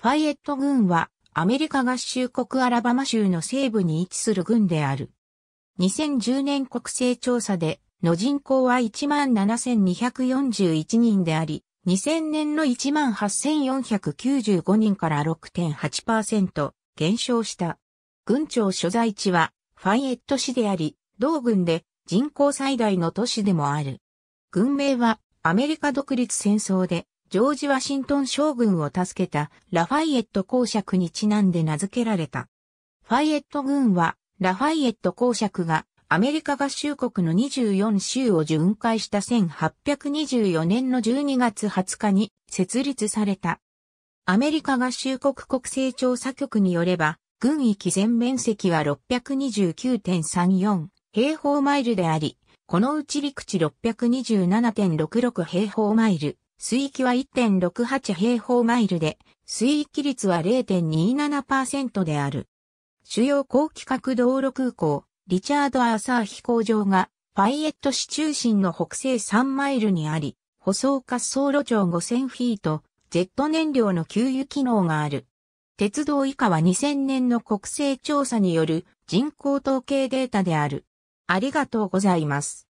ファイエット軍はアメリカ合衆国アラバマ州の西部に位置する軍である。2010年国勢調査での人口は17,241人であり、2000年の18,495人から6.8%減少した。軍庁所在地はファイエット市であり、同軍で人口最大の都市でもある。軍名はアメリカ独立戦争でジョージ・ワシントン将軍を助けたラファイエット公爵にちなんで名付けられた。ファイエット軍は、ラファイエット公爵がアメリカ合衆国の24州を巡回した1824年の12月20日に設立された。アメリカ合衆国国勢調査局によれば、軍域全面積は629.34平方マイルであり、このうち陸地627.66平方マイル、水域は1.68平方マイルで、水域率は0.27%である。主要高規格道路空港、リチャード・アーサー飛行場が、ファイエット市中心の北西3マイルにあり、舗装滑走路長5000フィート、ジェット燃料の給油機能がある。鉄道以下は2000年の国勢調査による人口統計データである。ありがとうございます。